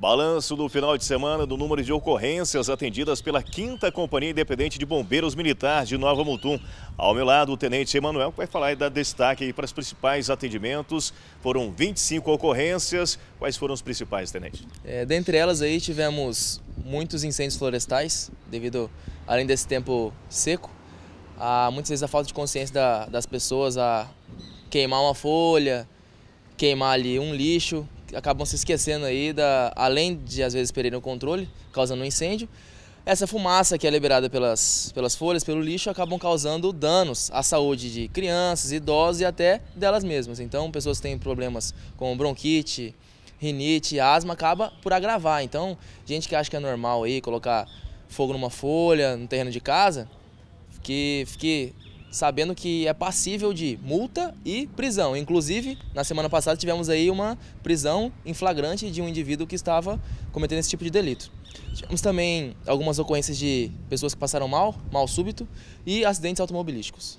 Balanço do final de semana do número de ocorrências atendidas pela 5 Companhia Independente de Bombeiros militar de Nova Mutum. Ao meu lado, o Tenente Emanuel vai falar e dar destaque para os principais atendimentos. Foram 25 ocorrências. Quais foram os principais, Tenente? É, dentre elas aí tivemos muitos incêndios florestais, devido, além desse tempo seco, a muitas vezes a falta de consciência da, das pessoas a queimar uma folha, queimar ali um lixo, acabam se esquecendo aí, da, além de às vezes perderem o controle, causando um incêndio, essa fumaça que é liberada pelas, pelas folhas, pelo lixo, acabam causando danos à saúde de crianças, idosos e até delas mesmas. Então, pessoas que têm problemas com bronquite, rinite, asma, acaba por agravar. Então, gente que acha que é normal aí colocar fogo numa folha, no terreno de casa, que fique sabendo que é passível de multa e prisão. Inclusive, na semana passada tivemos aí uma prisão em flagrante de um indivíduo que estava cometendo esse tipo de delito. Tivemos também algumas ocorrências de pessoas que passaram mal, mal súbito e acidentes automobilísticos.